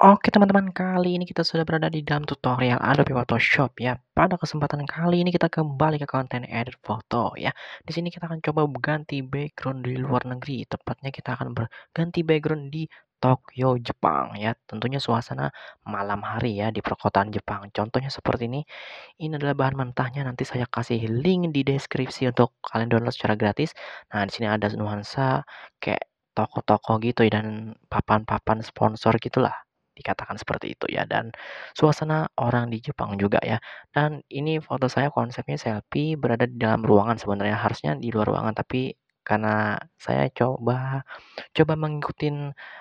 Oke teman-teman, kali ini kita sudah berada di dalam tutorial Adobe Photoshop ya. Pada kesempatan kali ini kita kembali ke konten edit foto ya. Di sini kita akan coba ganti background di luar negeri. Tepatnya kita akan berganti background di Tokyo, Jepang ya. Tentunya suasana malam hari ya di perkotaan Jepang. Contohnya seperti ini. Ini adalah bahan mentahnya nanti saya kasih link di deskripsi untuk kalian download secara gratis. Nah, di sini ada nuansa kayak toko-toko gitu ya, dan papan-papan sponsor gitulah dikatakan seperti itu ya dan suasana orang di Jepang juga ya dan ini foto saya konsepnya selfie berada di dalam ruangan sebenarnya harusnya di luar ruangan tapi karena saya coba coba mengikuti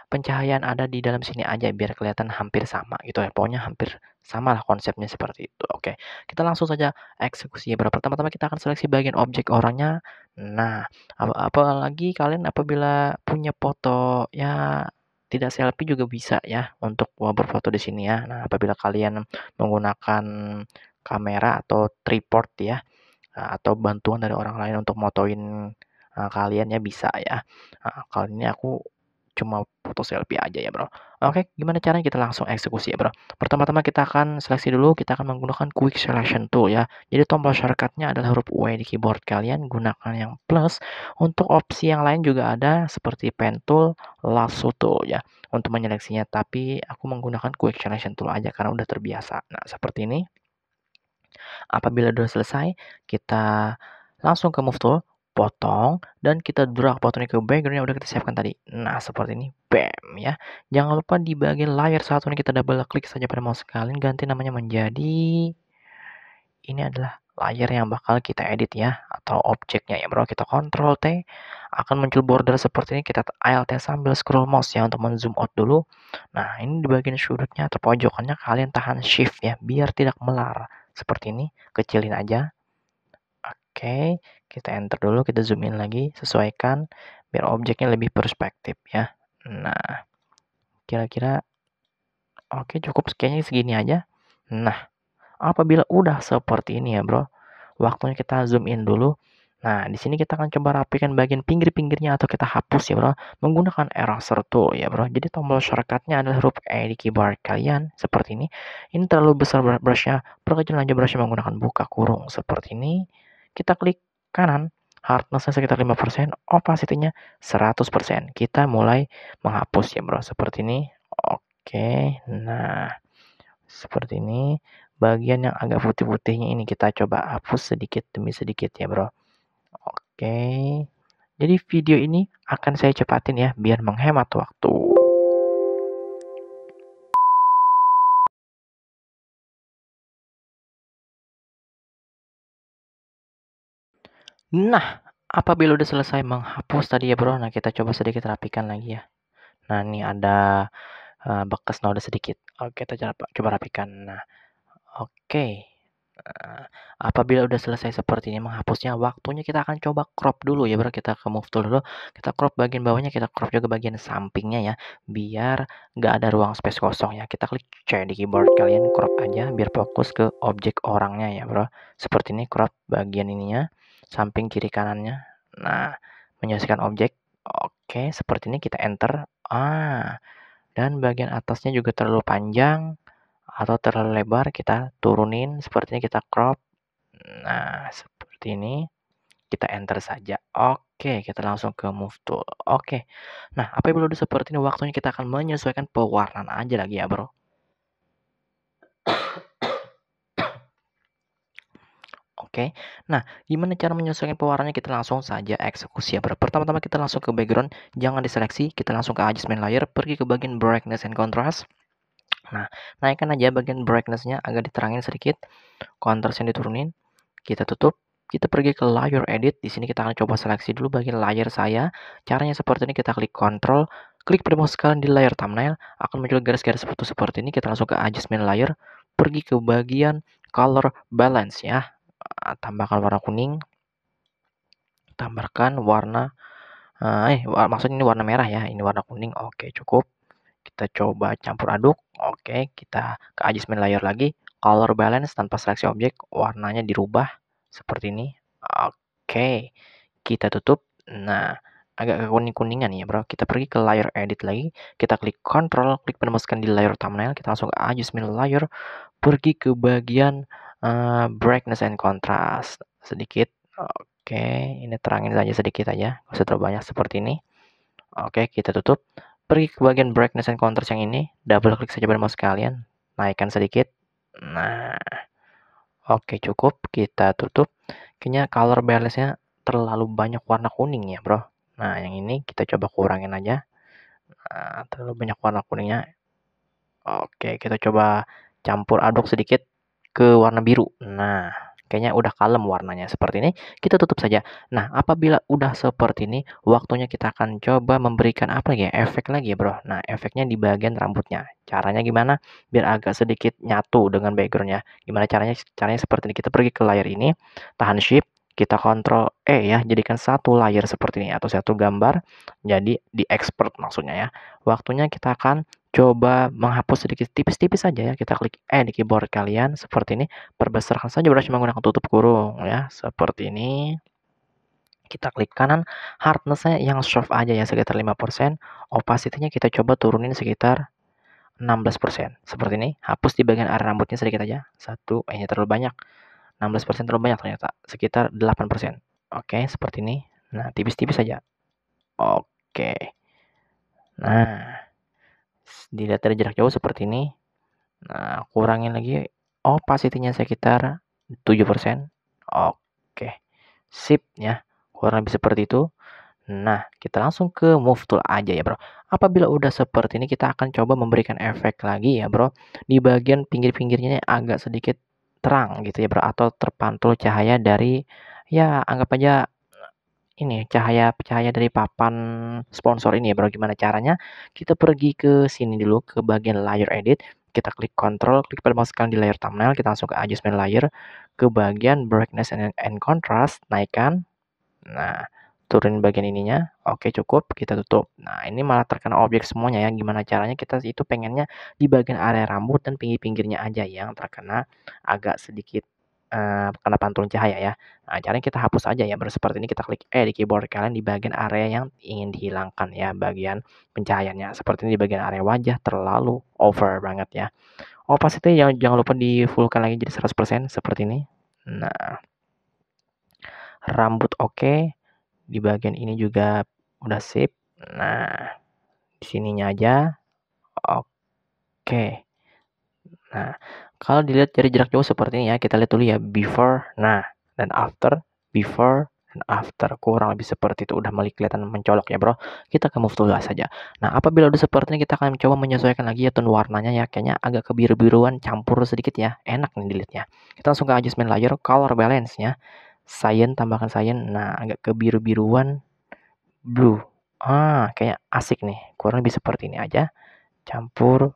pencahayaan ada di dalam sini aja biar kelihatan hampir sama gitu ya pokoknya hampir sama lah konsepnya seperti itu oke kita langsung saja eksekusi berapa pertama-tama kita akan seleksi bagian objek orangnya nah ap apalagi kalian apabila punya foto ya tidak selfie juga bisa ya untuk berfoto di sini ya. Nah, apabila kalian menggunakan kamera atau tripod ya eh, atau bantuan dari orang lain untuk motoin uh, kalian ya bisa ya. Nah, kali ini aku cuma foto selfie aja ya bro. Oke, gimana caranya kita langsung eksekusi ya bro. Pertama-tama kita akan seleksi dulu, kita akan menggunakan quick selection tool ya. Jadi tombol shortcutnya adalah huruf W di keyboard kalian, gunakan yang plus. Untuk opsi yang lain juga ada seperti pen tool, lasso tool ya. Untuk menyeleksinya, tapi aku menggunakan quick selection tool aja karena udah terbiasa. Nah, seperti ini. Apabila sudah selesai, kita langsung ke move tool, potong, dan kita drag potongnya ke background yang udah kita siapkan tadi. Nah, seperti ini. BAM ya. Jangan lupa di bagian layar satu ini kita double klik saja pada mouse kalian ganti namanya menjadi ini adalah layar yang bakal kita edit ya atau objeknya ya bro kita kontrol T akan muncul border seperti ini kita alt sambil scroll mouse ya untuk menzoom out dulu nah ini di bagian sudutnya atau pojokannya kalian tahan shift ya biar tidak melar seperti ini kecilin aja oke kita enter dulu kita zoom in lagi sesuaikan biar objeknya lebih perspektif ya Nah, kira-kira oke cukup sekiannya segini aja. Nah, apabila udah seperti ini ya bro, waktunya kita zoom in dulu. Nah, di sini kita akan coba rapikan bagian pinggir-pinggirnya atau kita hapus ya bro, menggunakan eraser tool ya bro. Jadi tombol shortcutnya adalah huruf E di keyboard kalian, seperti ini. Ini terlalu besar brushnya, perkecil aja brushnya menggunakan buka kurung, seperti ini. Kita klik kanan, hardnessnya sekitar 5%, opacity-nya 100%. Kita mulai menghapus ya bro, seperti ini. Oke, nah seperti ini. Bagian yang agak putih-putihnya ini kita coba hapus sedikit demi sedikit ya bro. Oke, jadi video ini akan saya cepatin ya biar menghemat waktu. Nah, apabila udah selesai menghapus tadi ya bro, nah kita coba sedikit rapikan lagi ya. Nah, ini ada uh, bekas noda sedikit. Oke, kita coba, rapikan. Nah, oke. Uh, apabila udah selesai seperti ini menghapusnya, waktunya kita akan coba crop dulu ya bro. Kita ke move tool dulu. Kita crop bagian bawahnya, kita crop juga bagian sampingnya ya. Biar nggak ada ruang space kosong ya. Kita klik C di keyboard kalian, crop aja biar fokus ke objek orangnya ya bro. Seperti ini crop bagian ininya samping kiri kanannya. Nah, menyelesaikan objek. Oke, seperti ini kita enter. Ah, dan bagian atasnya juga terlalu panjang atau terlalu lebar kita turunin. Seperti ini kita crop. Nah, seperti ini kita enter saja. Oke, kita langsung ke move tool. Oke. Nah, apa yang perlu seperti ini waktunya kita akan menyesuaikan pewarnaan aja lagi ya, Bro. Oke, okay? nah gimana cara menyesuaikan pewarnanya? Kita langsung saja eksekusi ya. Pertama-tama kita langsung ke background, jangan diseleksi, kita langsung ke adjustment layer, pergi ke bagian brightness and contrast. Nah, naikkan aja bagian brightnessnya agak diterangin sedikit, Contrast contrastnya diturunin, kita tutup, kita pergi ke layer edit, di sini kita akan coba seleksi dulu bagian layer saya. Caranya seperti ini, kita klik control, klik pada mouse kalian di layer thumbnail, akan muncul garis-garis seperti ini, kita langsung ke adjustment layer, pergi ke bagian color balance ya. Eh, tambahkan warna kuning tambahkan warna eh, eh maksudnya ini warna merah ya ini warna kuning oke cukup kita coba campur aduk oke kita ke adjustment layer lagi color balance tanpa seleksi objek warnanya dirubah seperti ini oke kita tutup nah agak kekuning kuningan ya bro kita pergi ke layer edit lagi kita klik control klik penemuskan di layer thumbnail kita langsung ke adjustment layer pergi ke bagian uh, brightness and contrast sedikit oke okay. ini terangin saja sedikit aja nggak usah terlalu banyak seperti ini oke okay, kita tutup pergi ke bagian brightness and contrast yang ini double klik saja pada mouse kalian naikkan sedikit nah oke okay, cukup kita tutup kayaknya color balance nya terlalu banyak warna kuning ya bro nah yang ini kita coba kurangin aja nah, terlalu banyak warna kuningnya oke okay, kita coba campur aduk sedikit ke warna biru. Nah, kayaknya udah kalem warnanya seperti ini. Kita tutup saja. Nah, apabila udah seperti ini, waktunya kita akan coba memberikan apa lagi ya? Efek lagi ya, bro. Nah, efeknya di bagian rambutnya. Caranya gimana? Biar agak sedikit nyatu dengan backgroundnya. Gimana caranya? Caranya seperti ini. Kita pergi ke layar ini, tahan shift, kita kontrol E ya, jadikan satu layer seperti ini atau satu gambar jadi di expert maksudnya ya. Waktunya kita akan coba menghapus sedikit tipis-tipis saja ya kita klik E di keyboard kalian seperti ini perbesarkan saja brush menggunakan tutup kurung ya seperti ini kita klik kanan hardnessnya yang soft aja ya sekitar 5% opacity-nya kita coba turunin sekitar 16% seperti ini hapus di bagian area rambutnya sedikit aja satu eh, ini terlalu banyak 16% terlalu banyak ternyata sekitar 8% oke seperti ini nah tipis-tipis saja oke nah dilihat dari jarak jauh seperti ini nah kurangin lagi opacity-nya sekitar 7% oke sip ya kurang lebih seperti itu nah kita langsung ke move tool aja ya bro apabila udah seperti ini kita akan coba memberikan efek lagi ya bro di bagian pinggir-pinggirnya agak sedikit terang gitu ya bro atau terpantul cahaya dari ya anggap aja ini cahaya cahaya dari papan sponsor ini ya bro gimana caranya kita pergi ke sini dulu ke bagian layer edit kita klik control klik pada mouse di layer thumbnail kita langsung ke adjustment layer ke bagian brightness and, and contrast naikkan nah turun bagian ininya oke cukup kita tutup nah ini malah terkena objek semuanya ya gimana caranya kita itu pengennya di bagian area rambut dan pinggir-pinggirnya aja yang terkena agak sedikit uh, kena cahaya ya. Nah, caranya kita hapus aja ya. Baru seperti ini kita klik E di keyboard kalian di bagian area yang ingin dihilangkan ya, bagian pencahayaannya. Seperti ini di bagian area wajah terlalu over banget ya. Opacity yang jangan lupa di fullkan lagi jadi 100% seperti ini. Nah. Rambut oke. Okay. Di bagian ini juga udah sip. Nah, di sininya aja. Oke. Okay. Nah, kalau dilihat dari jarak jauh seperti ini ya, kita lihat dulu ya before, nah, dan after, before, dan after. Kurang lebih seperti itu, udah mulai kelihatan mencolok ya bro. Kita ke move to last saja. Nah, apabila udah seperti ini, kita akan mencoba menyesuaikan lagi ya tone warnanya ya. Kayaknya agak kebiru-biruan campur sedikit ya. Enak nih dilihatnya. Kita langsung ke adjustment layer, color balance-nya. Cyan, tambahkan cyan. Nah, agak kebiru-biruan blue. Ah, kayaknya asik nih. Kurang lebih seperti ini aja. Campur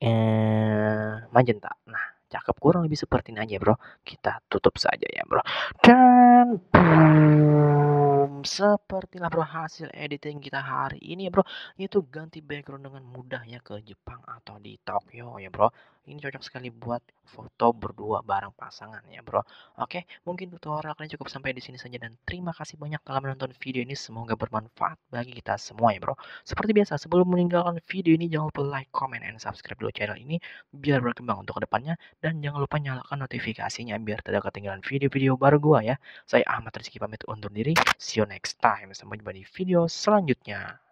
eh, magenta. Nah, cakep kurang lebih seperti ini aja bro. Kita tutup saja ya bro. Dan boom, lah bro hasil editing kita hari ini bro. itu ganti background dengan mudahnya ke Jepang atau di Tokyo ya bro ini cocok sekali buat foto berdua bareng pasangan ya bro. Oke, mungkin tutorial kalian cukup sampai di sini saja dan terima kasih banyak telah menonton video ini. Semoga bermanfaat bagi kita semua ya bro. Seperti biasa, sebelum meninggalkan video ini jangan lupa like, comment, and subscribe dulu channel ini biar berkembang untuk kedepannya dan jangan lupa nyalakan notifikasinya biar tidak ketinggalan video-video baru gua ya. Saya Ahmad Rizky pamit undur diri. See you next time. Sampai jumpa di video selanjutnya.